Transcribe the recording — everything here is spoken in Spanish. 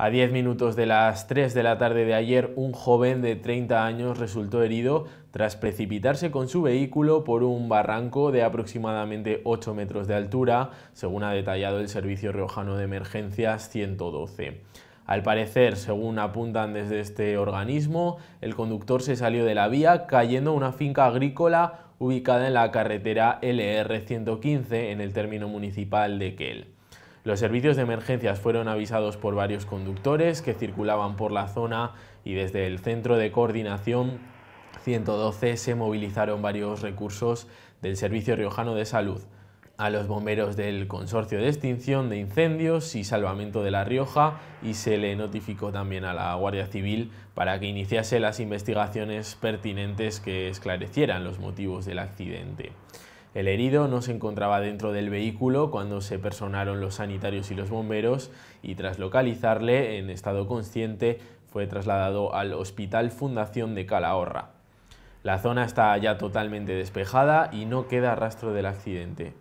A 10 minutos de las 3 de la tarde de ayer, un joven de 30 años resultó herido tras precipitarse con su vehículo por un barranco de aproximadamente 8 metros de altura, según ha detallado el Servicio Riojano de Emergencias 112. Al parecer, según apuntan desde este organismo, el conductor se salió de la vía cayendo a una finca agrícola ubicada en la carretera LR 115 en el término municipal de Kell. Los servicios de emergencias fueron avisados por varios conductores que circulaban por la zona y desde el centro de coordinación 112 se movilizaron varios recursos del Servicio Riojano de Salud, a los bomberos del Consorcio de Extinción de Incendios y Salvamento de La Rioja y se le notificó también a la Guardia Civil para que iniciase las investigaciones pertinentes que esclarecieran los motivos del accidente. El herido no se encontraba dentro del vehículo cuando se personaron los sanitarios y los bomberos y tras localizarle en estado consciente fue trasladado al Hospital Fundación de Calahorra. La zona está ya totalmente despejada y no queda rastro del accidente.